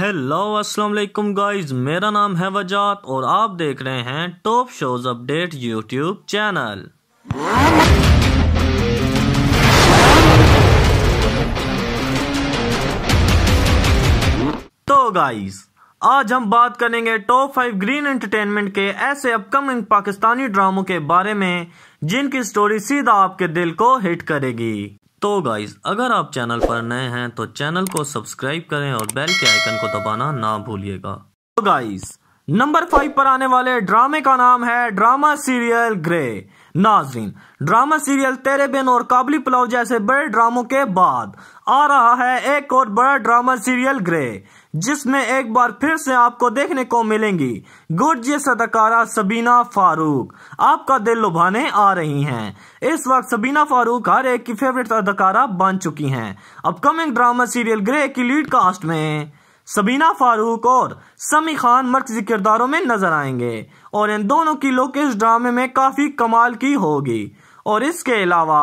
hello अस्सलाम वालेकुम guys मेरा नाम है वजात और आप देख रहे हैं top shows update YouTube channel तो गाइस आज हम बात करेंगे टॉप फाइव ग्रीन एंटरटेनमेंट के ऐसे अपकमिंग पाकिस्तानी ड्रामों के बारे में जिनकी स्टोरी सीधा आपके दिल को हिट करेगी तो गाइज अगर आप चैनल पर नए हैं तो चैनल को सब्सक्राइब करें और बेल के आइकन को दबाना ना भूलिएगा तो गाइज़ नंबर फाइव पर आने वाले ड्रामे का नाम है drama serial grey Nazreen drama serial Tere Bin और काबली पुलाव जैसे बड़े ड्रामों के बाद आ रहा है एक और बड़ा ड्रामा सीरियल ग्रे जिसमें एक बार फिर से आपको देखने को मिलेंगी गुर्जियस अदाकारा सबीना फारूक आपका दिल लुभाने आ रही हैं इस वक्त सबीना फारूक हर एक की फेवरेट अदाकारा बन चुकी हैं अपकमिंग ड्रामा सीरियल ग्रे की लीड कास्ट में सबीना फारूक और समी खान मरकजी किरदारों में नजर आएंगे और इन दोनों की लुक इस ड्रामे में काफ़ी कमाल की होगी और इसके अलावा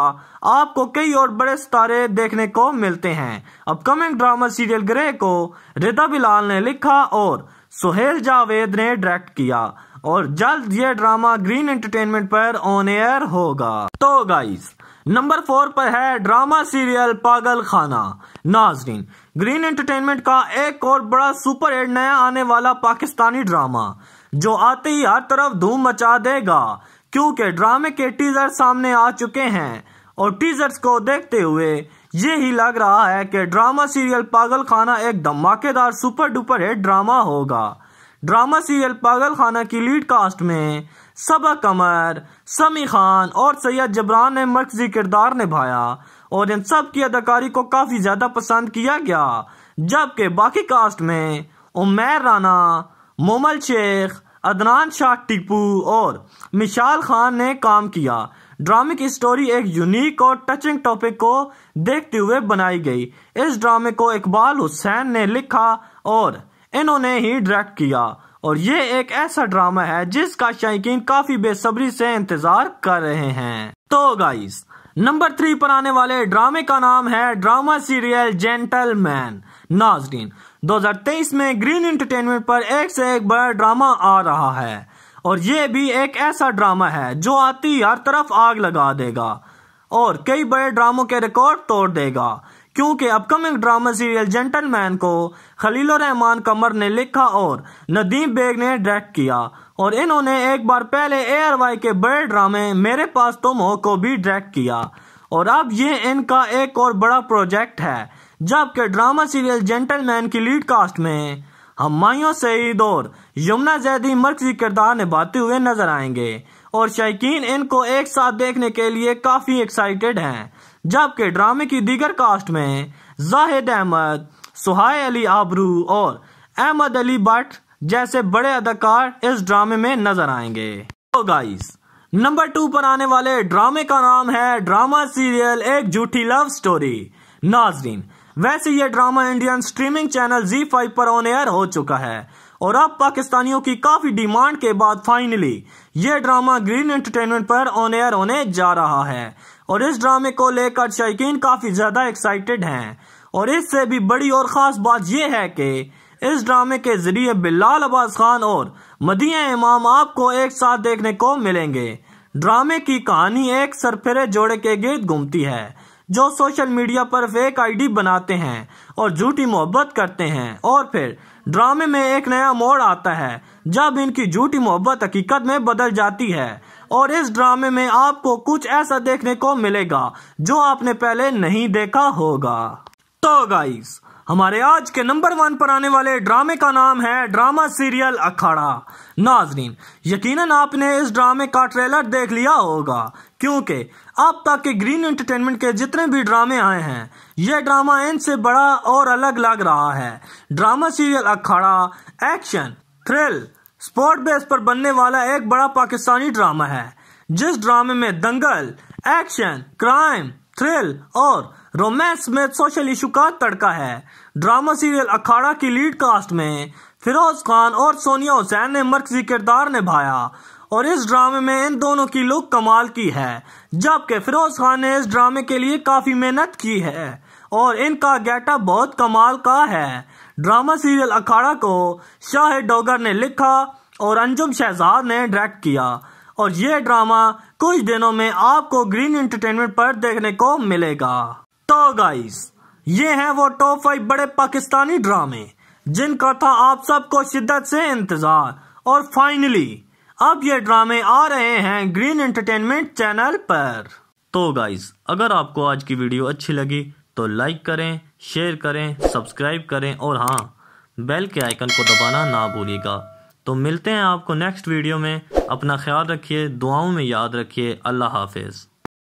आपको कई और बड़े सितारे देखने को मिलते हैं अपकमिंग ड्रामा सीरियल ग्रे को रिदा बिलाल ने लिखा और सुहेल जावेद ने डायरेक्ट किया और जल्द यह ड्रामा ग्रीन एंटरटेनमेंट पर ऑन एयर होगा तो गाइस नंबर फोर पर है ड्रामा सीरियल पागल खाना नाजरीन ग्रीन एंटरटेनमेंट का एक और बड़ा सुपर हिट नया आने वाला पाकिस्तानी ड्रामा जो आते ही हर तरफ धूम मचा देगा क्योंकि ड्रामे के टीजर सामने आ चुके हैं और टीजर्स को देखते हुए ये ही लग रहा है कि ड्रामा सीरियल पागल खाना एक धमाकेदार सुपर डुपर हिट ड्रामा होगा ड्रामा सीरियल पागल खाना की लीड कास्ट में सबा कमर समी खान और सैयद जबरान ने मर्कजी किरदार निभाया और इन सब की अदाकारी को काफ़ी ज़्यादा पसंद किया गया जबकि बाकी कास्ट में उमेर राना मोमल शेख अदनान शाह टिपू और मिशाल खान ने काम किया ड्रामे की स्टोरी एक यूनिक और टचिंग टॉपिक को देखते हुए बनाई गई इस ड्रामे को इकबाल हुसैन ने लिखा और इन्होंने ही डायरेक्ट किया और ये एक ऐसा ड्रामा है जिसका शायकीन काफी बेसब्री से इंतजार कर रहे हैं तो गाइस नंबर थ्री पर आने वाले ड्रामे का नाम है ड्रामा सीरियल जेंटलमैन नाजरीन 2023 में ग्रीन इंटरटेनमेंट पर एक से एक बड़ा ड्रामा आ रहा है और ये भी एक ऐसा ड्रामा है जो आती हर तरफ आग लगा देगा और कई बड़े ड्रामों के रिकॉर्ड तोड़ देगा क्योंकि अपकमिंग ड्रामा सीरियल जेंटलमैन को खलील रहमान कमर ने लिखा और नदीम बेग ने डायरेक्ट किया और इन्होंने एक बार पहले आर वाई के बड़े ड्रामे मेरे पास तुम हो को भी डायरेक्ट किया और अब ये इनका एक और बड़ा प्रोजेक्ट है जबकि ड्रामा सीरियल जेंटलमैन की लीड कास्ट में हमायों सईद और यमुना जैदी मरकजी किरदार निभाते हुए नजर आएंगे और शायकीन इनको एक साथ देखने के लिए काफ़ी एक्साइटेड हैं जबकि ड्रामे की दीगर कास्ट में जाहिद अहमद सुहाय अली आबरू और अहमद अली भट्ट जैसे बड़े अदाकार इस ड्रामे में नजर आएंगे तो गाइस नंबर टू पर आने वाले ड्रामे का नाम है ड्रामा सीरियल एक झूठी लव स्टोरी नाजरीन वैसे ये drama Indian streaming channel Zee five पर ऑन एयर हो चुका है और अब पाकिस्तानियों की काफी डिमांड के बाद फाइनली ये ड्रामा ग्रीन एंटरटेनमेंट पर ऑन एयर होने जा रहा है और इस ड्रामे को लेकर शायकीन काफ़ी ज़्यादा एक्साइटेड हैं और इससे भी बड़ी और ख़ास बात यह है कि इस ड्रामे के ज़रिए बिलाल अब्बास खान और मदिया इमाम आपको एक साथ देखने को मिलेंगे ड्रामे की कहानी एक सरफेरे जोड़े के गिर्द घूमती है जो सोशल मीडिया पर फेक आईडी बनाते हैं और झूठी मोहब्बत करते हैं और फिर ड्रामे में एक नया मोड़ आता है जब इनकी झूठी मोहब्बत हकीकत में बदल जाती है और इस ड्रामे में आपको कुछ ऐसा देखने को मिलेगा जो आपने पहले नहीं देखा होगा तो गाइस हमारे आज के नंबर वन पर आने वाले ड्रामे का नाम है ड्रामा सीरियल अखाड़ा नाजरीन यकीनन आपने इस ड्रामे का ट्रेलर देख लिया होगा क्योंकि अब तक के ग्रीन एंटरटेनमेंट के जितने भी ड्रामे आए हैं यह ड्रामा इनसे बड़ा और अलग लग रहा है drama serial Akhara action thrill spot base पर बनने वाला एक बड़ा पाकिस्तानी ड्रामा है जिस ड्रामे में दंगल एक्शन क्राइम थ्रिल और रोमांस में सोशल इशू का तड़का है ड्रामा सीरियल अखाड़ा की लीड कास्ट में फिरोज खान और सोनिया हुसैन ने मरकजी किरदार निभाया और इस ड्रामे में इन दोनों की लुक कमाल की है जबकि फिरोज खान ने इस ड्रामे के लिए काफी मेहनत की है और इनका गेटअप बहुत कमाल का है ड्रामा सीरियल अखाड़ा को शाहिद डोगर ने लिखा और अंजुम शहजाद ने डायरेक्ट किया और ये ड्रामा कुछ दिनों में आपको ग्रीन एंटरटेनमेंट पर देखने को मिलेगा तो गाइस ये हैं वो टॉप फाइव बड़े पाकिस्तानी ड्रामे जिनका था आप सबको शिद्दत से इंतजार और फाइनली अब ये ड्रामे आ रहे हैं ग्रीन एंटरटेनमेंट चैनल पर तो गाइस अगर आपको आज की वीडियो अच्छी लगी तो लाइक करें शेयर करें सब्सक्राइब करें और हाँ बेल के आइकन को दबाना ना भूलिएगा तो मिलते हैं आपको नेक्स्ट वीडियो में अपना ख्याल रखिए दुआओं में याद रखिए अल्लाह हाफिज़